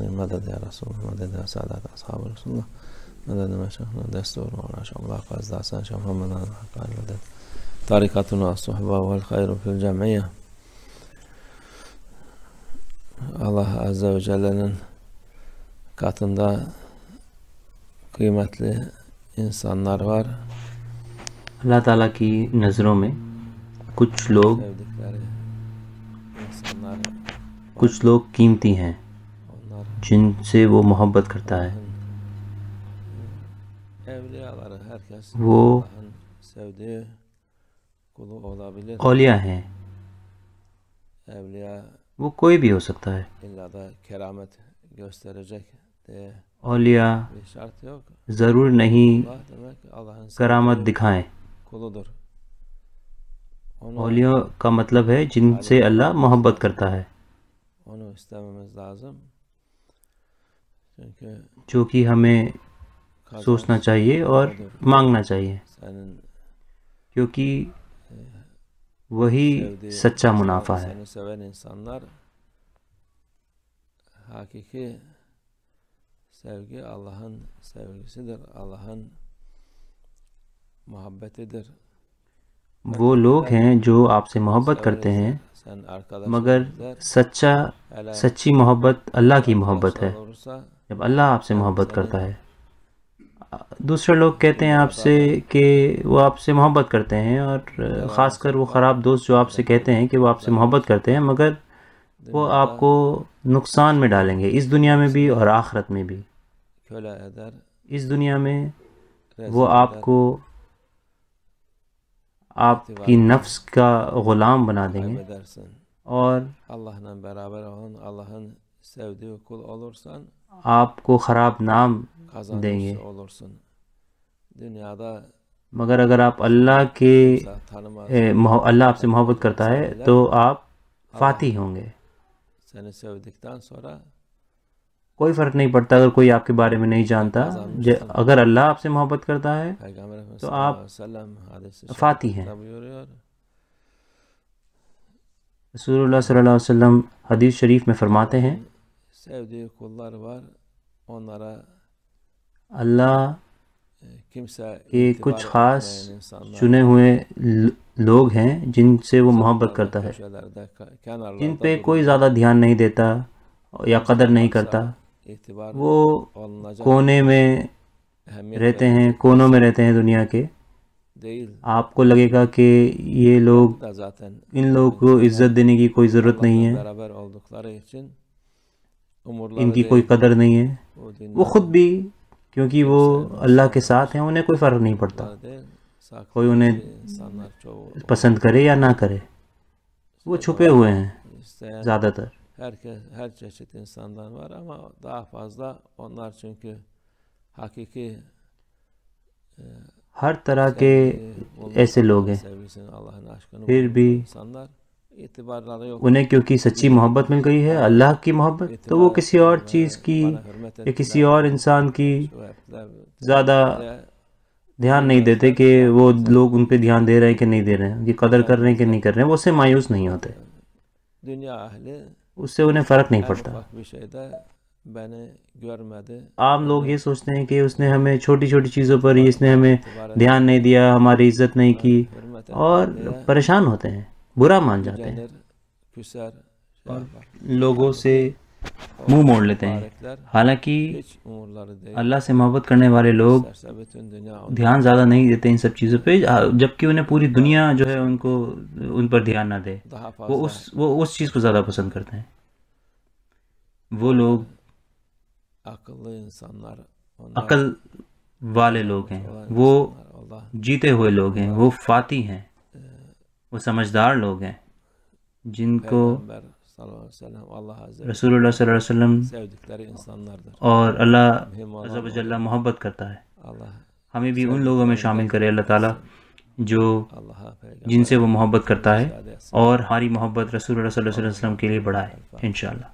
آخر مدد یا رسول مدد یا سعادت اصحاب رسول الله مدد مشایخنا دستور مولانا شاء الله فاز دعسان شاء محمد قال مدد طريقتنا الصحبة والخير في الجمعية Allah Azze ve Celle'nin katında kıymetli insanlar var. Allah Teala ki nazarı me kuch log kuch log kimti hain. जिनसे वो मोहब्बत करता है वो औलिया हैं वो कोई भी हो सकता है औलिया ज़रूर नहीं करामत दिखाएं औलिया का मतलब है जिनसे अल्लाह मोहब्बत करता है जो कि हमें सोचना चाहिए और मांगना चाहिए क्योंकि वही सच्चा मुनाफा है वो लोग हैं जो आपसे मोहब्बत करते हैं मगर सच्चा सच्ची मोहब्बत अल्लाह की मोहब्बत है जब अल्लाह आपसे मोहब्बत करता है दूसरे लोग कहते हैं आपसे कि वो आपसे मोहब्बत करते हैं और ख़ासकर वो ख़राब दोस्त जो आपसे कहते हैं कि वो आपसे मोहब्बत करते हैं मगर वो आपको नुकसान में डालेंगे इस दुनिया में भी और आखरत में भी इस दुनिया में वो आपको आपकी नफ्स का ग़ुलाम बना देंगे और आपको ख़राब नाम देंगे मगर अगर आप अल्लाह के अल्लाह आपसे मोहब्बत करता है तो आप फाती होंगे कोई फ़र्क नहीं पड़ता अगर कोई आपके बारे में नहीं जानता अगर अल्लाह आपसे मोहब्बत करता है तो आप फाती हैं रसूल सल्लल्लाहु अलैहि वसल्लम हदीस शरीफ में फरमाते हैं अल्लाह के कुछ ख़ास चुने हुए लोग हैं जिनसे वो मोहब्बत करता है जिन पे कोई ज़्यादा ध्यान नहीं देता या कदर नहीं करता वो कोने में रहते हैं कोनों में रहते हैं दुनिया के आपको लगेगा कि ये लोग इन लोगों को इज्जत देने की कोई ज़रूरत नहीं है इनकी कोई कदर नहीं है वो ख़ुद भी क्योंकि वो अल्लाह के साथ हैं उन्हें कोई फ़र्क नहीं पड़ता कोई उन्हें पसंद करे या ना करे वो छुपे हुए हैं ज़्यादातर herkes her çeşit insandan var ama daha fazla onlar çünkü hakiki हर तरह के ऐसे लोग हैं फिर भी उन्हें क्योंकि सच्ची मोहब्बत मिल गई है अल्लाह की मोहब्बत तो वो किसी और चीज़ की या किसी और इंसान की ज़्यादा ध्यान नहीं देते कि वो लोग उन पर ध्यान दे रहे हैं कि नहीं दे रहे हैं उनकी कदर कर रहे हैं कि नहीं कर रहे हैं वो उससे मायूस नहीं होते उससे उन्हें फ़र्क नहीं पड़ता मैंने आम लोग ये सोचते हैं कि उसने हमें छोटी छोटी चीज़ों पर इसने हमें ध्यान नहीं दिया हमारी इज्जत नहीं की और परेशान होते हैं बुरा मान जाते हैं और लोगों से मुंह मोड़ लेते हैं हालांकि अल्लाह से मोहब्बत करने वाले लोग ध्यान ज़्यादा नहीं देते इन सब चीज़ों पे जबकि उन्हें पूरी हाँ। दुनिया जो है उनको उन पर ध्यान ना दे वो उस वो उस चीज़ को ज़्यादा पसंद करते हैं वो लोग akıllı insanlar onlar अकल वाले लोग हैं वो जीते हुए लोग हैं वो फाती हैं वो समझदार लोग हैं जिनको रसूल वसल्लम sevdikleri insanlardır. और अल्लाह मोहब्बत करता है हमें भी उन लोगों में शामिल करे अल्लाह ताला जो जिनसे वो मोहब्बत करता है और हमारी मोहब्बत रसूल वसल्लम के लिए बढ़ाए इन